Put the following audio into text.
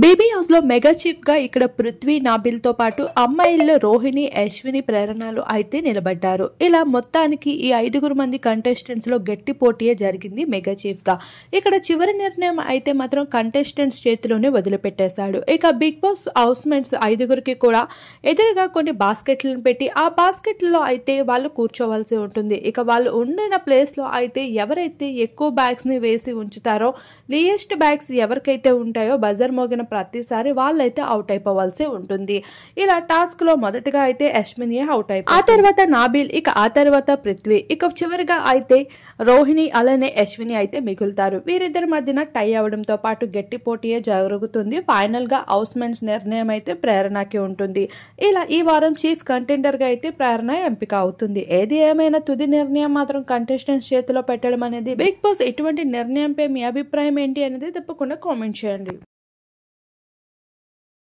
baby లో mega chief గా ఇక్కడ పృథ్వీ నాబిల్ తో పాటు అమ్మాయిల్లో రోహిణి యశ్విని ప్రేరణలు అయితే నిలబడ్డారు ఇలా మొత్తానికి ఈ ఐదుగురు మంది కంటెస్టెంట్స్ లో గట్టి పోటీయే జరిగింది మెగా చీఫ్ గా ఇక్కడ చివరి నిర్ణయం అయితే మాత్రం కంటెస్టెంట్స్ చేతిలోనే వదిలిపెట్టేశాడు ఇక బిగ్ బాస్ హౌస్మేట్స్ ఐదుగురికి కూడా ఎదురుగా కొన్ని బాస్కెట్లను పెట్టి ఆ బాస్కెట్ లో అయితే వాళ్ళు కూర్చోవలసి ఉంటుంది ఇక వాళ్ళు ఉండిన లో అయితే ఎవరైతే ఎక్కువ బ్యాగ్స్ ని వేసి ఉంచుతారో లియెస్ట్ బ్యాగ్స్ ఎవరికైతే ఉంటాయో బజర్ మోగిన గెలిచిన ప్రతిసారి వాళ్ళైతే అవుట్ అయిపోవాల్సి ఉంటుంది ఇలా టాస్క్ లో మొదటగా అయితే అశ్విని అవుట్ అయిపోయి ఆ తర్వాత నాబిల్ ఇక ఆ తర్వాత పృథ్వీ ఇక చివరిగా అయితే రోహిణి అలానే అశ్విని అయితే మిగులుతారు వీరిద్దరి మధ్యన టై అవడంతో పాటు గట్టి పోటీయే జరుగుతుంది ఫైనల్ గా మెన్స్ నిర్ణయం అయితే ప్రేరణకి ఉంటుంది ఇలా ఈ వారం చీఫ్ కంటెండర్ గా అయితే ప్రేరణ ఎంపిక అవుతుంది ఏది ఏమైనా తుది నిర్ణయం మాత్రం కంటెస్టెంట్స్ చేతిలో పెట్టడం అనేది బిగ్ బాస్ ఇటువంటి నిర్ణయంపై మీ అభిప్రాయం ఏంటి అనేది తప్పకుండా కామెంట్ చేయండి